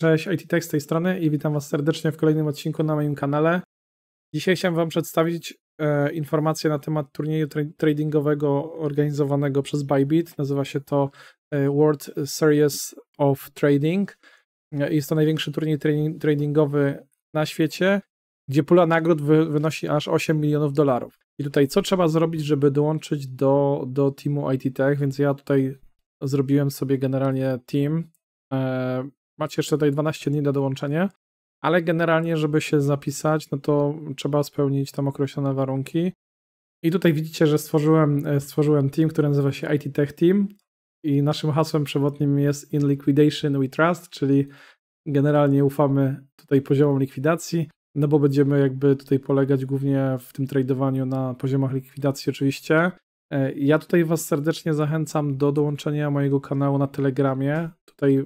Cześć, IT Tech z tej strony i witam Was serdecznie w kolejnym odcinku na moim kanale. Dzisiaj chciałem Wam przedstawić e, informacje na temat turnieju tra tradingowego organizowanego przez Bybit. Nazywa się to e, World Series of Trading. E, jest to największy turniej tra tradingowy na świecie, gdzie pula nagród wy wynosi aż 8 milionów dolarów. I tutaj co trzeba zrobić, żeby dołączyć do, do teamu IT Tech, więc ja tutaj zrobiłem sobie generalnie team e, Macie jeszcze tutaj 12 dni na dołączenie, ale generalnie, żeby się zapisać, no to trzeba spełnić tam określone warunki. I tutaj widzicie, że stworzyłem, e, stworzyłem team, który nazywa się IT Tech Team i naszym hasłem przewodnim jest In Liquidation We Trust, czyli generalnie ufamy tutaj poziomom likwidacji, no bo będziemy jakby tutaj polegać głównie w tym tradowaniu na poziomach likwidacji oczywiście. E, ja tutaj Was serdecznie zachęcam do dołączenia mojego kanału na Telegramie. Tutaj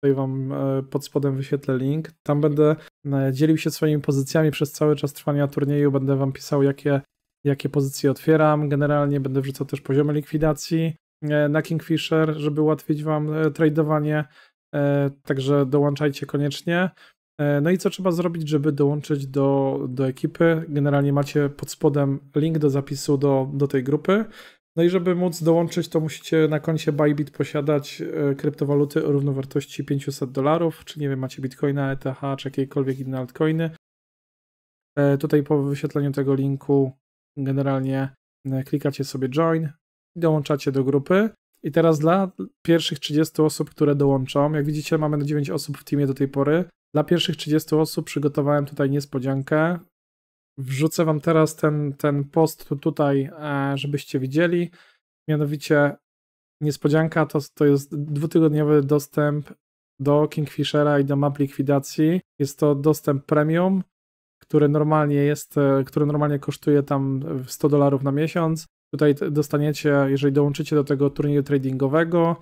Tutaj wam e, pod spodem wyświetlę link. Tam będę e, dzielił się swoimi pozycjami przez cały czas trwania turnieju. Będę wam pisał, jakie, jakie pozycje otwieram. Generalnie będę wrzucał też poziomy likwidacji e, na Kingfisher, żeby ułatwić wam tradowanie. Także dołączajcie koniecznie. No i co trzeba zrobić, żeby dołączyć do, do ekipy? Generalnie macie pod spodem link do zapisu do, do tej grupy. No i żeby móc dołączyć, to musicie na koncie Bybit posiadać e, kryptowaluty o równowartości 500 dolarów, czy nie wiem, macie Bitcoina, ETH, czy jakiekolwiek inne altcoiny. E, tutaj po wyświetleniu tego linku generalnie e, klikacie sobie join i dołączacie do grupy. I teraz dla pierwszych 30 osób, które dołączą, jak widzicie mamy 9 osób w teamie do tej pory. Dla pierwszych 30 osób przygotowałem tutaj niespodziankę. Wrzucę wam teraz ten, ten post tutaj, e, żebyście widzieli. Mianowicie niespodzianka to, to jest dwutygodniowy dostęp do Kingfishera i do map likwidacji. Jest to dostęp premium, który normalnie jest, e, który normalnie kosztuje tam 100 dolarów na miesiąc. Tutaj dostaniecie, jeżeli dołączycie do tego turnieju tradingowego,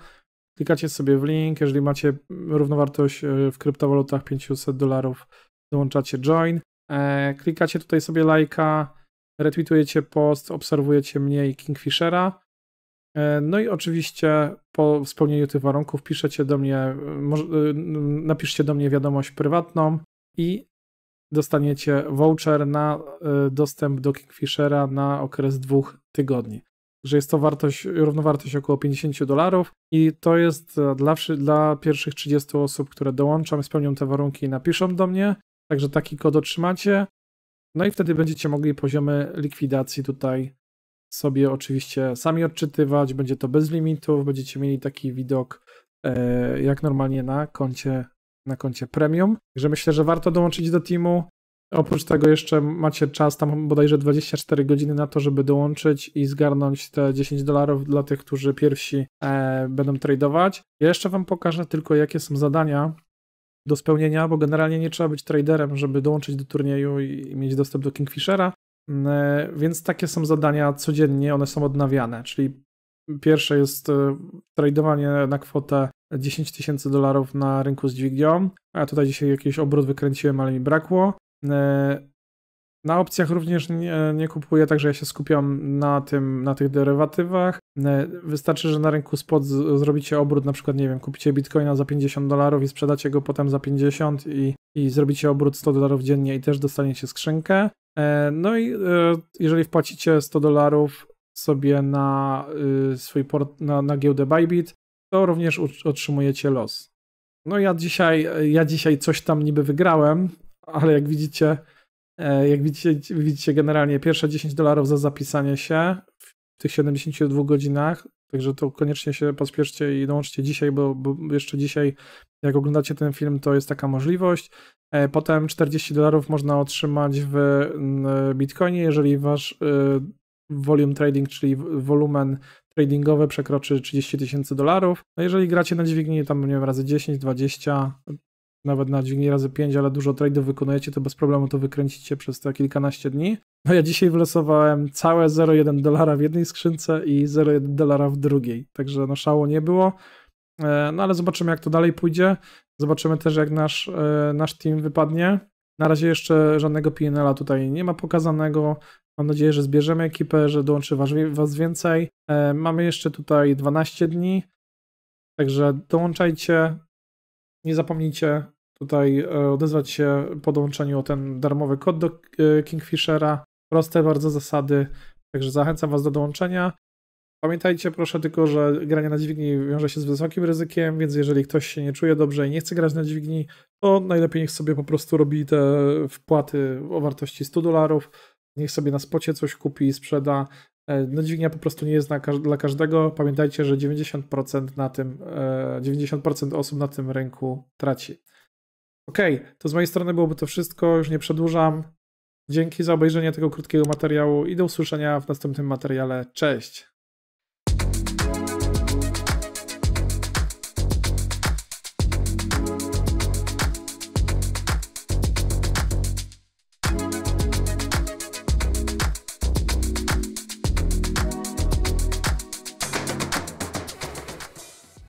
klikacie sobie w link, jeżeli macie równowartość e, w kryptowalutach 500 dolarów, dołączacie join. E, klikacie tutaj sobie lajka, retweetujecie post, obserwujecie mnie i Kingfishera. E, no i oczywiście po spełnieniu tych warunków piszecie do mnie, e, napiszcie do mnie wiadomość prywatną i dostaniecie voucher na dostęp do Kingfishera na okres dwóch tygodni. Że jest to wartość, równowartość około 50 dolarów i to jest dla, dla pierwszych 30 osób, które dołączam, spełnią te warunki i napiszą do mnie, Także taki kod otrzymacie. No i wtedy będziecie mogli poziomy likwidacji tutaj sobie oczywiście sami odczytywać. Będzie to bez limitów, będziecie mieli taki widok e, jak normalnie na koncie, na koncie premium. Także myślę, że warto dołączyć do teamu. Oprócz tego jeszcze macie czas, tam bodajże 24 godziny na to, żeby dołączyć i zgarnąć te 10 dolarów dla tych, którzy pierwsi e, będą tradeować. Ja jeszcze Wam pokażę tylko, jakie są zadania do spełnienia, bo generalnie nie trzeba być traderem, żeby dołączyć do turnieju i mieć dostęp do Kingfishera. Mm, e, więc takie są zadania codziennie, one są odnawiane, czyli pierwsze jest e, tradowanie na kwotę 10 tysięcy dolarów na rynku z dźwignią, a tutaj dzisiaj jakiś obrót wykręciłem, ale mi brakło. E, na opcjach również nie, nie kupuję, także ja się skupiam na tym, na tych derywatywach. E, wystarczy, że na rynku spot z, zrobicie obrót, na przykład, nie wiem, kupicie bitcoina za 50 dolarów i sprzedacie go potem za 50 i, i zrobicie obrót 100 dolarów dziennie i też dostaniecie skrzynkę. E, no i e, jeżeli wpłacicie 100 dolarów sobie na y, swój port, na, na giełdę Bybit, to również otrzymujecie los. No ja dzisiaj, ja dzisiaj coś tam niby wygrałem, ale jak widzicie, E, jak widzicie, widzicie generalnie pierwsze 10 dolarów za zapisanie się w tych 72 godzinach, także to koniecznie się pospieszcie i dołączcie dzisiaj, bo, bo jeszcze dzisiaj, jak oglądacie ten film, to jest taka możliwość. E, potem 40 dolarów można otrzymać w Bitcoinie, jeżeli wasz e, volume trading, czyli wolumen tradingowy przekroczy 30 tysięcy dolarów. No, jeżeli gracie na dźwignię tam, nie wiem, razy 10, 20, nawet na dźwigni razy 5, ale dużo trade'ów wykonujecie, to bez problemu to wykręcicie przez te kilkanaście dni. No ja dzisiaj wylosowałem całe 0,1 dolara w jednej skrzynce i 0,1 dolara w drugiej, także no szało nie było. E, no ale zobaczymy jak to dalej pójdzie. Zobaczymy też jak nasz, e, nasz team wypadnie. Na razie jeszcze żadnego PNL-a tutaj nie ma pokazanego. Mam nadzieję, że zbierzemy ekipę, że dołączy was, was więcej. E, mamy jeszcze tutaj 12 dni, także dołączajcie. Nie zapomnijcie tutaj e, odezwać się po dołączeniu o ten darmowy kod do e, Kingfishera. Proste bardzo zasady, także zachęcam Was do dołączenia. Pamiętajcie proszę tylko, że granie na dźwigni wiąże się z wysokim ryzykiem, więc jeżeli ktoś się nie czuje dobrze i nie chce grać na dźwigni, to najlepiej niech sobie po prostu robi te wpłaty o wartości 100 dolarów, niech sobie na spocie coś kupi i sprzeda. E, no dźwignia po prostu nie jest dla każdego. Pamiętajcie, że 90% na tym, 90% osób na tym rynku traci. OK, to z mojej strony byłoby to wszystko, już nie przedłużam. Dzięki za obejrzenie tego krótkiego materiału i do usłyszenia w następnym materiale. Cześć!